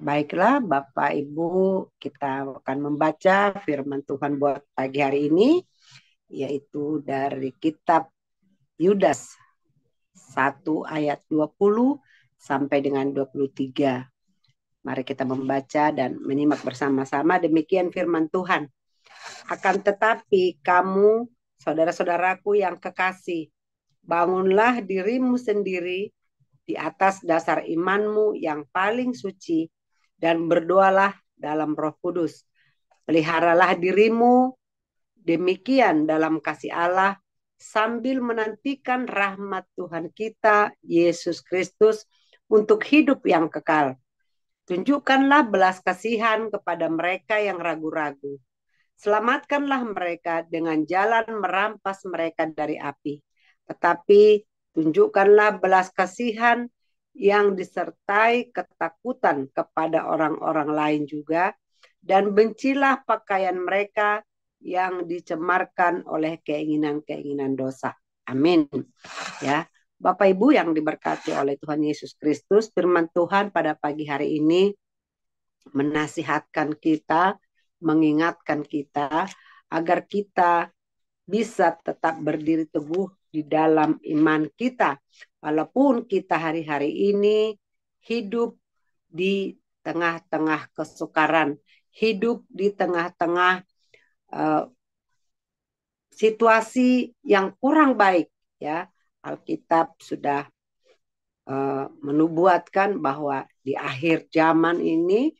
baiklah Bapak Ibu, kita akan membaca firman Tuhan buat pagi hari ini yaitu dari kitab Yudas 1 ayat 20 sampai dengan 23. Mari kita membaca dan menyimak bersama-sama demikian firman Tuhan. Akan tetapi kamu saudara-saudaraku yang kekasih, bangunlah dirimu sendiri di atas dasar imanmu yang paling suci dan berdoalah dalam Roh Kudus. Peliharalah dirimu demikian dalam kasih Allah sambil menantikan rahmat Tuhan kita Yesus Kristus untuk hidup yang kekal. Tunjukkanlah belas kasihan kepada mereka yang ragu-ragu. Selamatkanlah mereka dengan jalan merampas mereka dari api. Tetapi tunjukkanlah belas kasihan yang disertai ketakutan kepada orang-orang lain juga, dan bencilah pakaian mereka yang dicemarkan oleh keinginan-keinginan dosa. Amin. Ya, Bapak Ibu yang diberkati oleh Tuhan Yesus Kristus, firman Tuhan pada pagi hari ini menasihatkan kita, mengingatkan kita agar kita bisa tetap berdiri teguh di dalam iman kita Walaupun kita hari-hari ini hidup di tengah-tengah kesukaran, hidup di tengah-tengah uh, situasi yang kurang baik, ya. Alkitab sudah uh, menubuatkan bahwa di akhir zaman ini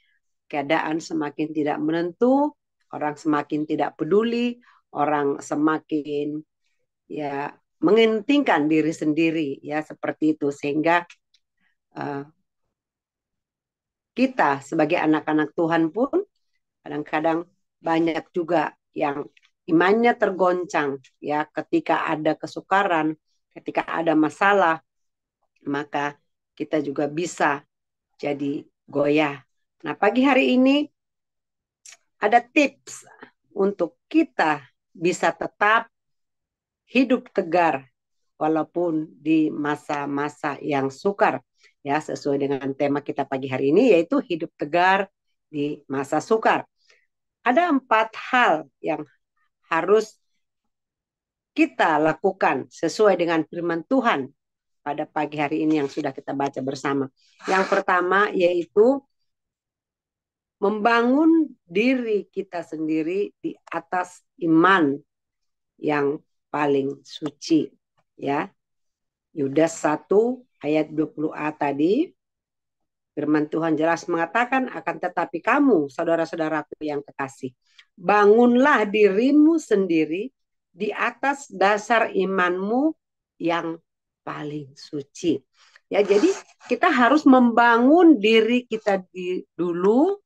keadaan semakin tidak menentu, orang semakin tidak peduli, orang semakin ya mengintingkan diri sendiri ya seperti itu sehingga uh, kita sebagai anak-anak Tuhan pun kadang-kadang banyak juga yang imannya tergoncang ya ketika ada kesukaran, ketika ada masalah maka kita juga bisa jadi goyah. Nah, pagi hari ini ada tips untuk kita bisa tetap hidup tegar walaupun di masa-masa yang sukar ya sesuai dengan tema kita pagi hari ini yaitu hidup tegar di masa sukar. Ada empat hal yang harus kita lakukan sesuai dengan firman Tuhan pada pagi hari ini yang sudah kita baca bersama. Yang pertama yaitu membangun diri kita sendiri di atas iman yang paling suci ya Yudas 1 ayat 20a tadi firman Tuhan jelas mengatakan akan tetapi kamu saudara-saudaraku yang kekasih bangunlah dirimu sendiri di atas dasar imanmu yang paling suci Ya, jadi kita harus membangun diri kita di, dulu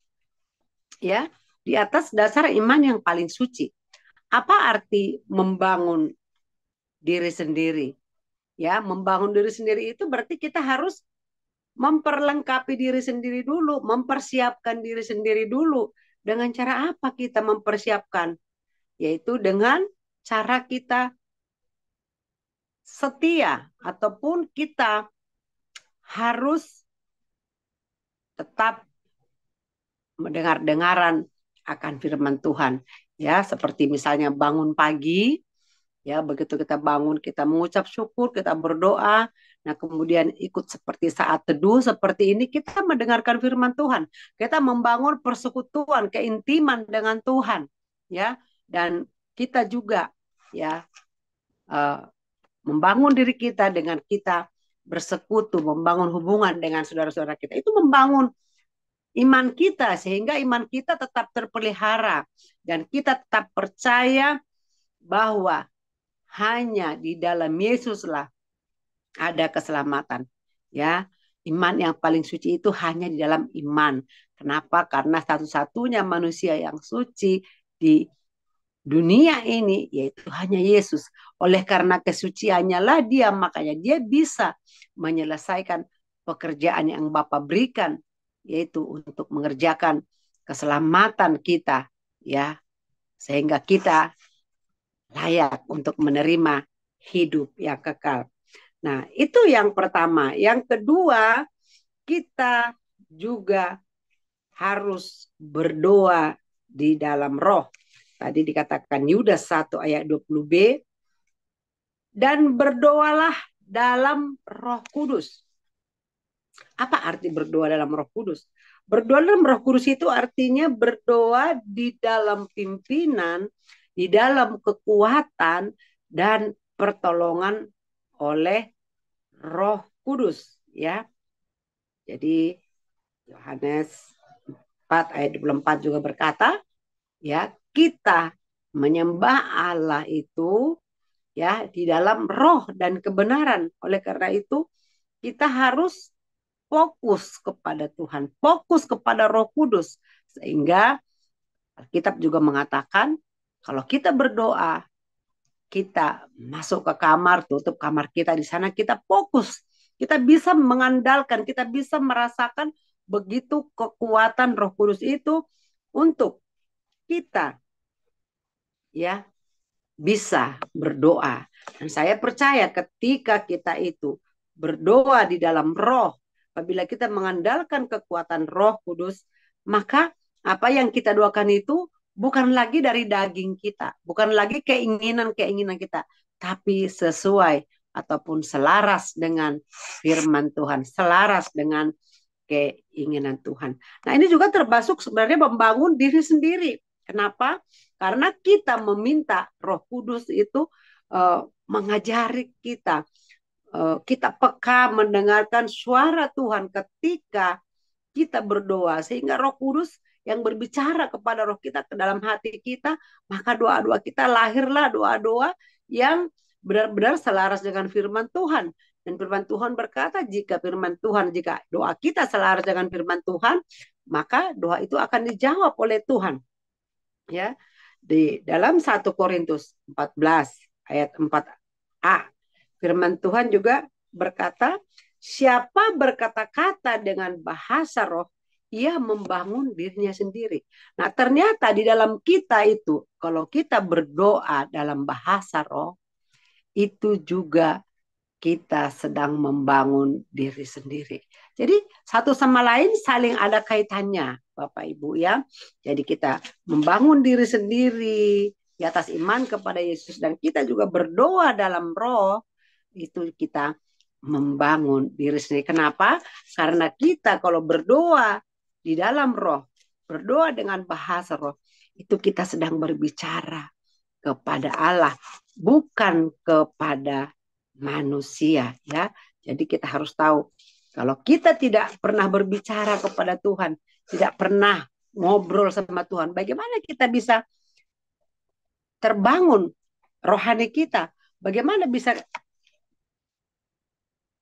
ya di atas dasar iman yang paling suci. Apa arti membangun diri sendiri? Ya, membangun diri sendiri itu berarti kita harus memperlengkapi diri sendiri dulu, mempersiapkan diri sendiri dulu. Dengan cara apa kita mempersiapkan? Yaitu dengan cara kita setia ataupun kita harus tetap mendengar-dengaran akan firman Tuhan ya seperti misalnya bangun pagi ya begitu kita bangun kita mengucap syukur kita berdoa nah kemudian ikut seperti saat teduh seperti ini kita mendengarkan firman Tuhan kita membangun persekutuan keintiman dengan Tuhan ya dan kita juga ya uh, membangun diri kita dengan kita bersekutu membangun hubungan dengan saudara-saudara kita itu membangun iman kita sehingga iman kita tetap terpelihara dan kita tetap percaya bahwa hanya di dalam Yesuslah ada keselamatan ya iman yang paling suci itu hanya di dalam iman kenapa karena satu-satunya manusia yang suci di dunia ini yaitu hanya Yesus oleh karena kesuciannya lah dia makanya dia bisa menyelesaikan pekerjaan yang Bapa berikan yaitu untuk mengerjakan keselamatan kita ya sehingga kita layak untuk menerima hidup yang kekal. Nah, itu yang pertama. Yang kedua, kita juga harus berdoa di dalam roh. Tadi dikatakan Yudas 1 ayat 20b dan berdoalah dalam Roh Kudus. Apa arti berdoa dalam Roh Kudus? Berdoa dalam Roh Kudus itu artinya berdoa di dalam pimpinan, di dalam kekuatan dan pertolongan oleh Roh Kudus, ya. Jadi Yohanes 4 ayat 24 juga berkata, ya, kita menyembah Allah itu ya di dalam roh dan kebenaran. Oleh karena itu kita harus fokus kepada Tuhan, fokus kepada Roh Kudus sehingga Alkitab juga mengatakan kalau kita berdoa kita masuk ke kamar, tutup kamar kita di sana kita fokus. Kita bisa mengandalkan, kita bisa merasakan begitu kekuatan Roh Kudus itu untuk kita ya bisa berdoa. Dan saya percaya ketika kita itu berdoa di dalam roh, Apabila kita mengandalkan kekuatan Roh Kudus, maka apa yang kita doakan itu bukan lagi dari daging kita, bukan lagi keinginan-keinginan kita, tapi sesuai ataupun selaras dengan firman Tuhan, selaras dengan keinginan Tuhan. Nah, ini juga termasuk sebenarnya membangun diri sendiri. Kenapa? Karena kita meminta Roh Kudus itu uh, mengajari kita Eh, kita peka mendengarkan suara Tuhan ketika kita berdoa sehingga Roh Kudus yang berbicara kepada roh kita ke dalam hati kita maka doa-doa kita lahirlah doa-doa yang benar-benar selaras dengan firman Tuhan dan firman Tuhan berkata jika firman Tuhan jika doa kita selaras dengan firman Tuhan maka doa itu akan dijawab oleh Tuhan ya di dalam 1 Korintus 14 ayat 4a Firman Tuhan juga berkata, siapa berkata-kata dengan bahasa roh, ia membangun dirinya sendiri. Nah, ternyata di dalam kita itu, kalau kita berdoa dalam bahasa roh, itu juga kita sedang membangun diri sendiri. Jadi satu sama lain saling ada kaitannya, Bapak Ibu ya. Jadi kita membangun diri sendiri di atas iman kepada Yesus dan kita juga berdoa dalam roh itu kita membangun diri sendiri. Kenapa? Karena kita kalau berdoa di dalam roh, berdoa dengan bahasa roh, itu kita sedang berbicara kepada Allah, bukan kepada manusia ya. Jadi kita harus tahu kalau kita tidak pernah berbicara kepada Tuhan, tidak pernah ngobrol sama Tuhan, bagaimana kita bisa terbangun rohani kita? Bagaimana bisa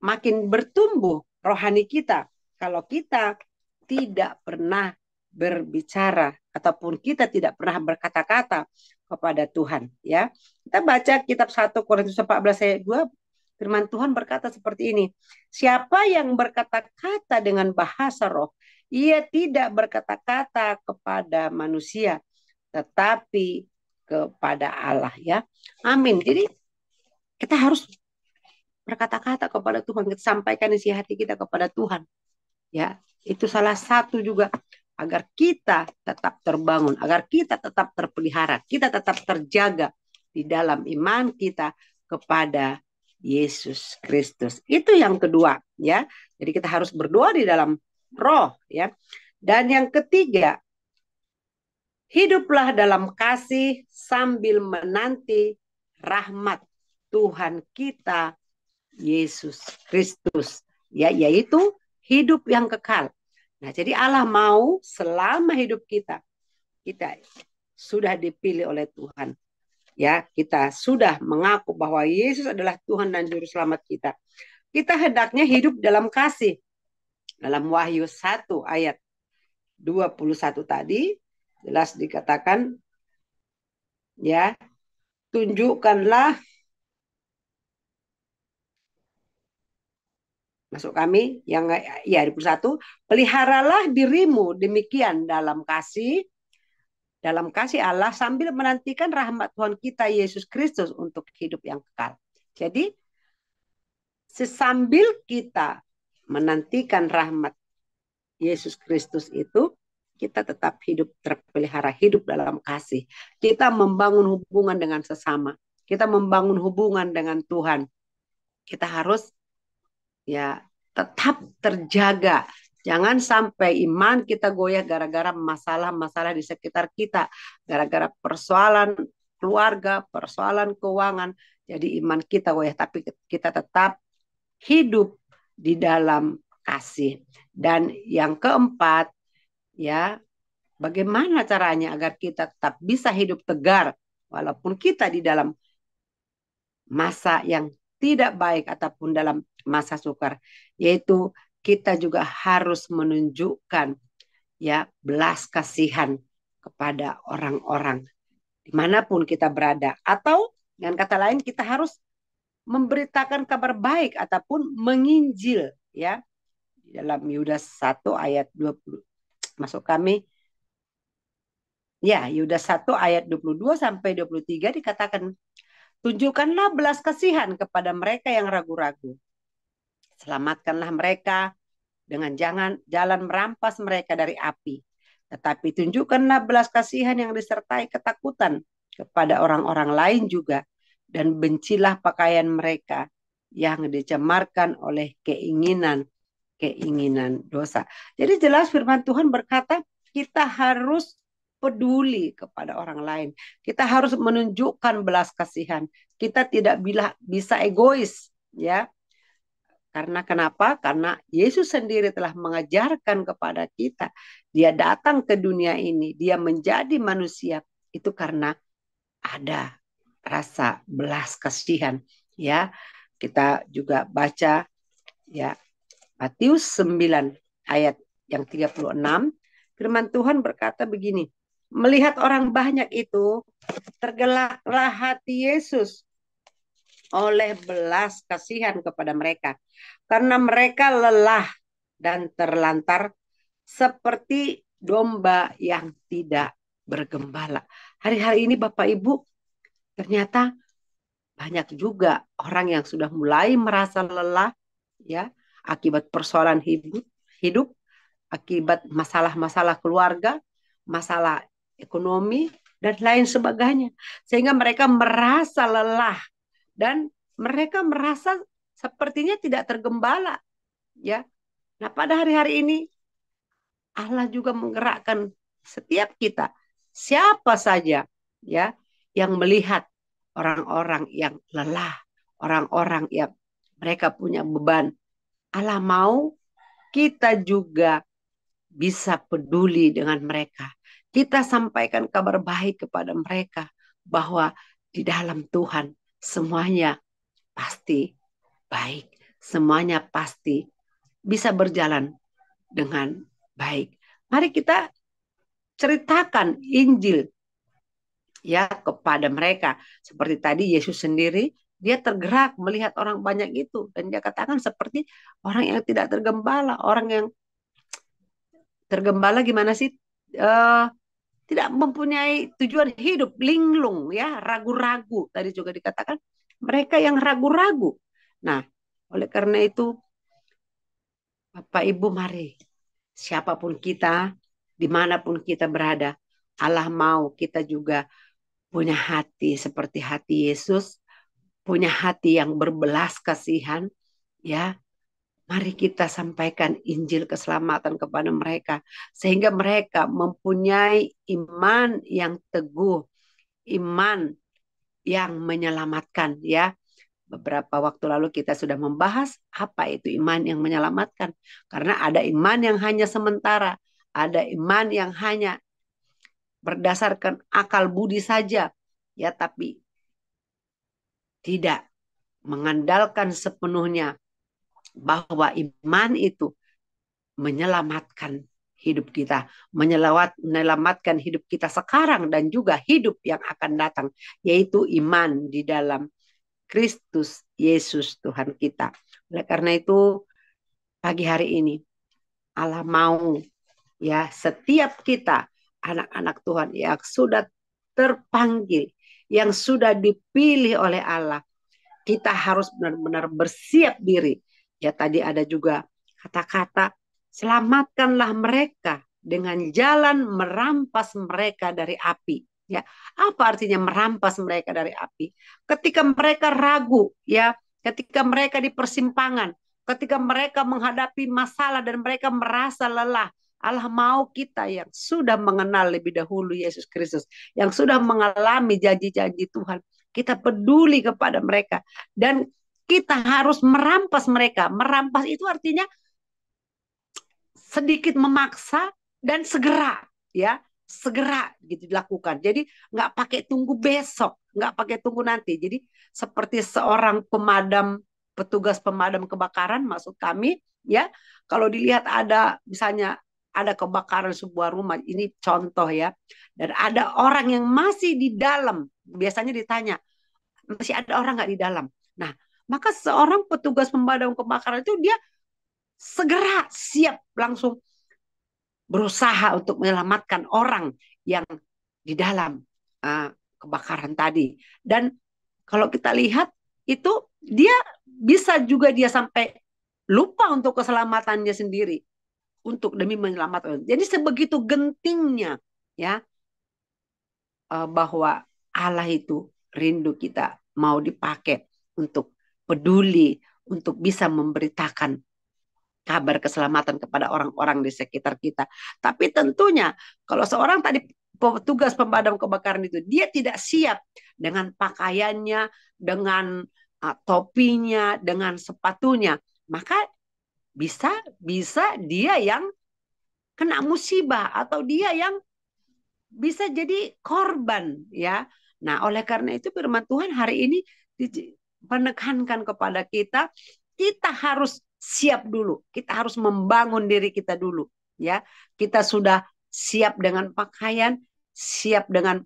makin bertumbuh rohani kita kalau kita tidak pernah berbicara ataupun kita tidak pernah berkata-kata kepada Tuhan ya. Kita baca kitab 1 Korintus 14 ayat 2 firman Tuhan berkata seperti ini. Siapa yang berkata-kata dengan bahasa roh, ia tidak berkata-kata kepada manusia tetapi kepada Allah ya. Amin. Jadi kita harus berkata-kata kepada Tuhan, sampaikan isi hati kita kepada Tuhan. Ya, itu salah satu juga agar kita tetap terbangun, agar kita tetap terpelihara, kita tetap terjaga di dalam iman kita kepada Yesus Kristus. Itu yang kedua, ya. Jadi kita harus berdoa di dalam roh, ya. Dan yang ketiga, hiduplah dalam kasih sambil menanti rahmat Tuhan kita Yesus Kristus, ya yaitu hidup yang kekal. Nah, jadi Allah mau selama hidup kita kita sudah dipilih oleh Tuhan. Ya, kita sudah mengaku bahwa Yesus adalah Tuhan dan juru selamat kita. Kita hendaknya hidup dalam kasih. Dalam Wahyu 1 ayat 21 tadi jelas dikatakan ya, tunjukkanlah Masuk kami yang ya 21, peliharalah dirimu demikian dalam kasih dalam kasih Allah sambil menantikan rahmat Tuhan kita Yesus Kristus untuk hidup yang kekal. Jadi sesambil kita menantikan rahmat Yesus Kristus itu, kita tetap hidup terpelihara, hidup dalam kasih. Kita membangun hubungan dengan sesama. Kita membangun hubungan dengan Tuhan. Kita harus ya tetap terjaga. Jangan sampai iman kita goyah gara-gara masalah-masalah di sekitar kita, gara-gara persoalan keluarga, persoalan keuangan. Jadi iman kita goyah tapi kita tetap hidup di dalam kasih. Dan yang keempat, ya, bagaimana caranya agar kita tetap bisa hidup tegar walaupun kita di dalam masa yang tidak baik ataupun dalam masa sukar yaitu kita juga harus menunjukkan ya belas kasihan kepada orang-orang dimanapun kita berada atau dengan kata lain kita harus memberitakan kabar baik ataupun menginjil ya dalam Yudas 1 ayat 20 masuk kami ya Yudas 1 ayat 22 sampai 23 dikatakan Tunjukkanlah belas kasihan kepada mereka yang ragu-ragu. Selamatkanlah mereka dengan jangan jalan merampas mereka dari api. Tetapi tunjukkanlah belas kasihan yang disertai ketakutan kepada orang-orang lain juga. Dan bencilah pakaian mereka yang dicemarkan oleh keinginan keinginan dosa. Jadi jelas firman Tuhan berkata kita harus peduli kepada orang lain. Kita harus menunjukkan belas kasihan. Kita tidak bila, bisa egois, ya. Karena kenapa? Karena Yesus sendiri telah mengajarkan kepada kita. Dia datang ke dunia ini, dia menjadi manusia itu karena ada rasa belas kasihan, ya. Kita juga baca ya Matius 9 ayat yang 36 firman Tuhan berkata begini melihat orang banyak itu tergelaklah hati Yesus oleh belas kasihan kepada mereka karena mereka lelah dan terlantar seperti domba yang tidak bergembala. Hari-hari ini Bapak Ibu ternyata banyak juga orang yang sudah mulai merasa lelah ya akibat persoalan hidup, hidup akibat masalah-masalah keluarga, masalah ekonomi, dan lain sebagainya. Sehingga mereka merasa lelah dan mereka merasa sepertinya tidak tergembala. Ya. Nah, pada hari-hari ini Allah juga menggerakkan setiap kita, siapa saja ya yang melihat orang-orang yang lelah, orang-orang yang mereka punya beban. Allah mau kita juga bisa peduli dengan mereka kita sampaikan kabar baik kepada mereka bahwa di dalam Tuhan semuanya pasti baik, semuanya pasti bisa berjalan dengan baik. Mari kita ceritakan Injil ya kepada mereka. Seperti tadi Yesus sendiri dia tergerak melihat orang banyak itu dan dia katakan seperti orang yang tidak tergembala, orang yang tergembala gimana sih? Uh, tidak mempunyai tujuan hidup, linglung ya, ragu-ragu tadi juga dikatakan mereka yang ragu-ragu. Nah, oleh karena itu Bapak Ibu mari siapapun kita, dimanapun kita berada, Allah mau kita juga punya hati seperti hati Yesus, punya hati yang berbelas kasihan, ya Mari kita sampaikan Injil keselamatan kepada mereka, sehingga mereka mempunyai iman yang teguh, iman yang menyelamatkan. Ya, beberapa waktu lalu kita sudah membahas apa itu iman yang menyelamatkan, karena ada iman yang hanya sementara, ada iman yang hanya berdasarkan akal budi saja, ya, tapi tidak mengandalkan sepenuhnya bahwa iman itu menyelamatkan hidup kita, menyelawat, menyelamatkan hidup kita sekarang dan juga hidup yang akan datang, yaitu iman di dalam Kristus Yesus Tuhan kita. Oleh karena itu, pagi hari ini Allah mau ya setiap kita anak-anak Tuhan yang sudah terpanggil, yang sudah dipilih oleh Allah, kita harus benar-benar bersiap diri Ya tadi ada juga kata-kata selamatkanlah mereka dengan jalan merampas mereka dari api. Ya, apa artinya merampas mereka dari api? Ketika mereka ragu, ya, ketika mereka di persimpangan, ketika mereka menghadapi masalah dan mereka merasa lelah, Allah mau kita yang sudah mengenal lebih dahulu Yesus Kristus, yang sudah mengalami janji-janji Tuhan, kita peduli kepada mereka dan kita harus merampas mereka. Merampas itu artinya sedikit memaksa dan segera, ya, segera gitu dilakukan. Jadi nggak pakai tunggu besok, nggak pakai tunggu nanti. Jadi seperti seorang pemadam petugas pemadam kebakaran, maksud kami, ya, kalau dilihat ada misalnya ada kebakaran sebuah rumah, ini contoh ya, dan ada orang yang masih di dalam, biasanya ditanya, masih ada orang nggak di dalam. Nah, maka seorang petugas pemadam kebakaran itu dia segera siap langsung berusaha untuk menyelamatkan orang yang di dalam uh, kebakaran tadi. Dan kalau kita lihat itu dia bisa juga dia sampai lupa untuk keselamatannya sendiri untuk demi menyelamatkan. Jadi sebegitu gentingnya ya uh, bahwa Allah itu rindu kita mau dipakai untuk peduli untuk bisa memberitakan kabar keselamatan kepada orang-orang di sekitar kita. Tapi tentunya kalau seorang tadi petugas pemadam kebakaran itu dia tidak siap dengan pakaiannya, dengan uh, topinya, dengan sepatunya, maka bisa bisa dia yang kena musibah atau dia yang bisa jadi korban ya. Nah, oleh karena itu firman Tuhan hari ini menekankan kepada kita, kita harus siap dulu. Kita harus membangun diri kita dulu, ya. Kita sudah siap dengan pakaian, siap dengan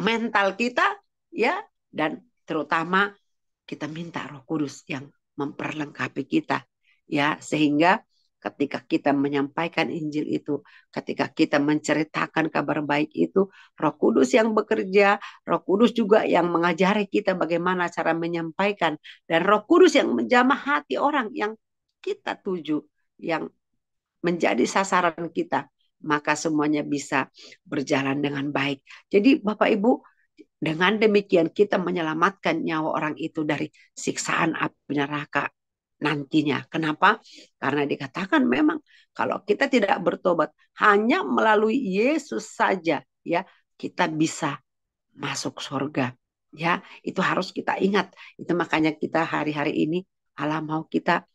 mental kita, ya, dan terutama kita minta Roh Kudus yang memperlengkapi kita, ya, sehingga ketika kita menyampaikan Injil itu, ketika kita menceritakan kabar baik itu, Roh Kudus yang bekerja, Roh Kudus juga yang mengajari kita bagaimana cara menyampaikan dan Roh Kudus yang menjamah hati orang yang kita tuju, yang menjadi sasaran kita, maka semuanya bisa berjalan dengan baik. Jadi Bapak Ibu, dengan demikian kita menyelamatkan nyawa orang itu dari siksaan api neraka nantinya. Kenapa? Karena dikatakan memang kalau kita tidak bertobat hanya melalui Yesus saja ya kita bisa masuk surga. Ya, itu harus kita ingat. Itu makanya kita hari-hari ini Allah mau kita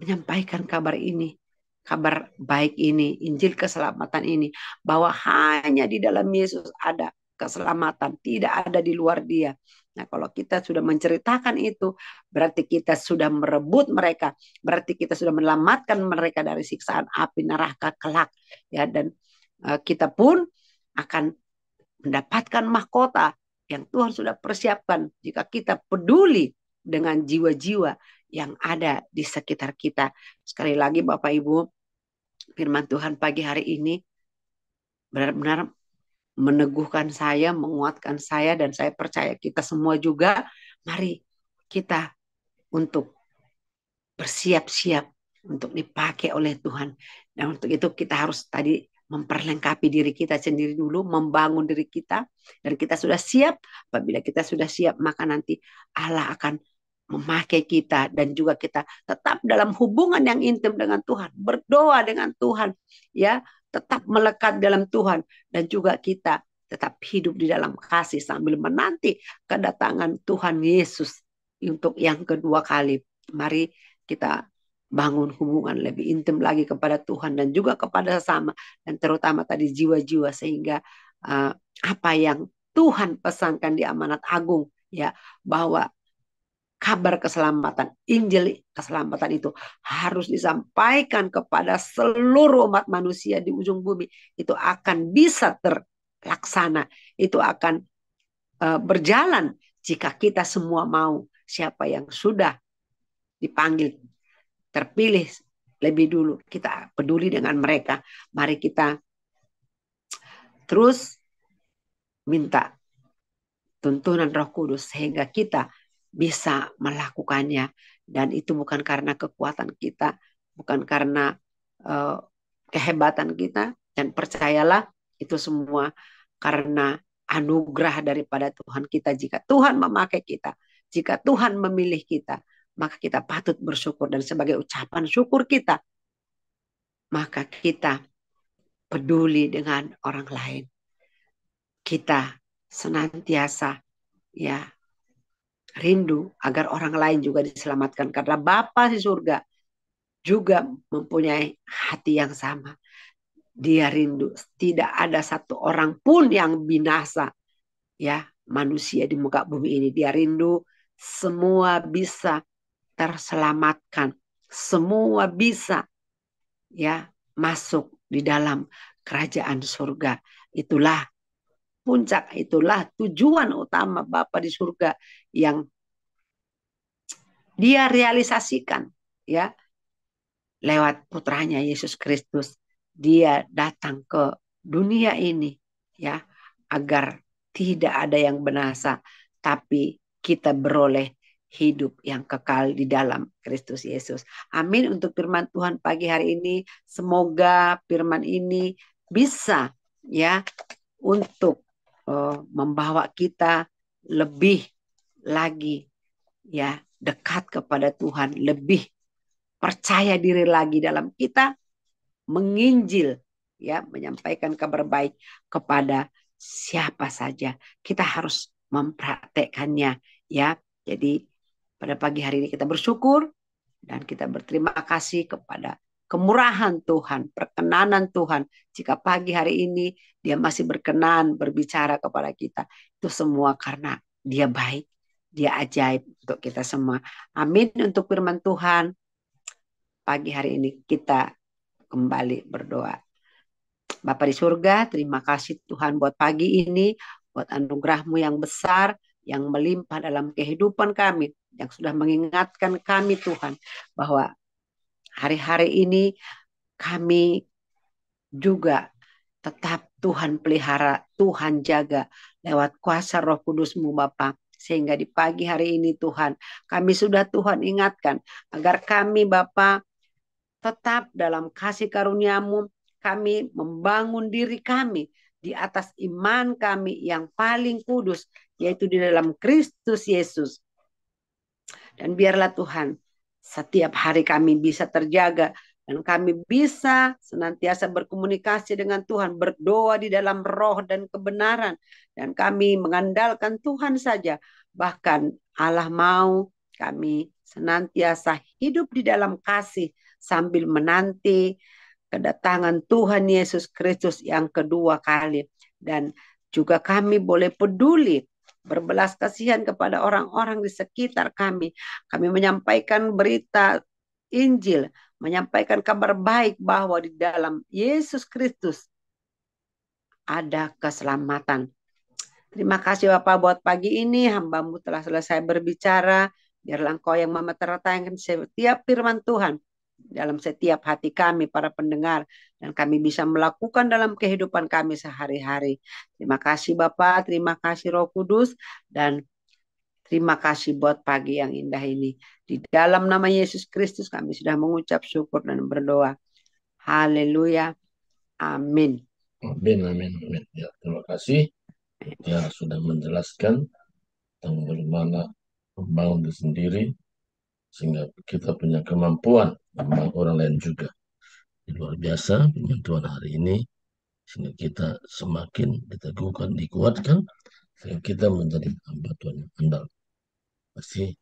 menyampaikan kabar ini, kabar baik ini, Injil keselamatan ini bahwa hanya di dalam Yesus ada keselamatan, tidak ada di luar Dia. Nah, kalau kita sudah menceritakan itu, berarti kita sudah merebut mereka, berarti kita sudah menyelamatkan mereka dari siksaan api neraka kelak, ya. Dan uh, kita pun akan mendapatkan mahkota yang Tuhan sudah persiapkan jika kita peduli dengan jiwa-jiwa yang ada di sekitar kita. Sekali lagi Bapak Ibu, firman Tuhan pagi hari ini benar-benar meneguhkan saya, menguatkan saya, dan saya percaya kita semua juga. Mari kita untuk bersiap-siap untuk dipakai oleh Tuhan. Dan untuk itu kita harus tadi memperlengkapi diri kita sendiri dulu, membangun diri kita, dan kita sudah siap. Apabila kita sudah siap, maka nanti Allah akan memakai kita dan juga kita tetap dalam hubungan yang intim dengan Tuhan, berdoa dengan Tuhan, ya tetap melekat dalam Tuhan dan juga kita tetap hidup di dalam kasih sambil menanti kedatangan Tuhan Yesus untuk yang kedua kali. Mari kita bangun hubungan lebih intim lagi kepada Tuhan dan juga kepada sesama dan terutama tadi jiwa-jiwa sehingga uh, apa yang Tuhan pesankan di amanat agung ya bahwa kabar keselamatan, Injil keselamatan itu harus disampaikan kepada seluruh umat manusia di ujung bumi. Itu akan bisa terlaksana, itu akan uh, berjalan jika kita semua mau. Siapa yang sudah dipanggil, terpilih lebih dulu, kita peduli dengan mereka. Mari kita terus minta tuntunan Roh Kudus sehingga kita bisa melakukannya dan itu bukan karena kekuatan kita, bukan karena uh, kehebatan kita dan percayalah itu semua karena anugerah daripada Tuhan kita jika Tuhan memakai kita, jika Tuhan memilih kita, maka kita patut bersyukur dan sebagai ucapan syukur kita maka kita peduli dengan orang lain. Kita senantiasa ya rindu agar orang lain juga diselamatkan karena Bapa di surga juga mempunyai hati yang sama. Dia rindu, tidak ada satu orang pun yang binasa. Ya, manusia di muka bumi ini dia rindu semua bisa terselamatkan, semua bisa ya masuk di dalam kerajaan surga. Itulah puncak, itulah tujuan utama Bapa di surga yang dia realisasikan ya lewat putranya Yesus Kristus dia datang ke dunia ini ya agar tidak ada yang binasa tapi kita beroleh hidup yang kekal di dalam Kristus Yesus. Amin untuk firman Tuhan pagi hari ini. Semoga firman ini bisa ya untuk uh, membawa kita lebih lagi ya dekat kepada Tuhan, lebih percaya diri lagi dalam kita menginjil ya menyampaikan kabar baik kepada siapa saja. Kita harus mempraktekkannya ya. Jadi pada pagi hari ini kita bersyukur dan kita berterima kasih kepada kemurahan Tuhan, perkenanan Tuhan. Jika pagi hari ini dia masih berkenan berbicara kepada kita, itu semua karena dia baik dia ajaib untuk kita semua. Amin untuk firman Tuhan. Pagi hari ini kita kembali berdoa. Bapak di surga, terima kasih Tuhan buat pagi ini, buat anugerahmu yang besar, yang melimpah dalam kehidupan kami, yang sudah mengingatkan kami Tuhan, bahwa hari-hari ini kami juga tetap Tuhan pelihara, Tuhan jaga lewat kuasa roh kudusmu Bapak. Sehingga di pagi hari ini Tuhan, kami sudah Tuhan ingatkan agar kami Bapa tetap dalam kasih karuniamu, kami membangun diri kami di atas iman kami yang paling kudus, yaitu di dalam Kristus Yesus. Dan biarlah Tuhan, setiap hari kami bisa terjaga dan kami bisa senantiasa berkomunikasi dengan Tuhan, berdoa di dalam roh dan kebenaran. Dan kami mengandalkan Tuhan saja. Bahkan Allah mau kami senantiasa hidup di dalam kasih sambil menanti kedatangan Tuhan Yesus Kristus yang kedua kali. Dan juga kami boleh peduli berbelas kasihan kepada orang-orang di sekitar kami. Kami menyampaikan berita Injil menyampaikan kabar baik bahwa di dalam Yesus Kristus ada keselamatan. Terima kasih Bapak buat pagi ini hambamu telah selesai berbicara. Biarlah engkau yang memetertakan setiap firman Tuhan dalam setiap hati kami para pendengar dan kami bisa melakukan dalam kehidupan kami sehari-hari. Terima kasih Bapak, terima kasih Roh Kudus dan Terima kasih buat pagi yang indah ini. Di dalam nama Yesus Kristus kami sudah mengucap syukur dan berdoa. Haleluya. Amin. Amin, amin, amin. Ya, terima kasih. Ya, sudah menjelaskan tentang bagaimana membangun diri sendiri sehingga kita punya kemampuan membangun orang lain juga. Luar biasa bantuan hari ini sehingga kita semakin diteguhkan, dikuatkan sehingga kita menjadi hamba Tuhan yang andal. see.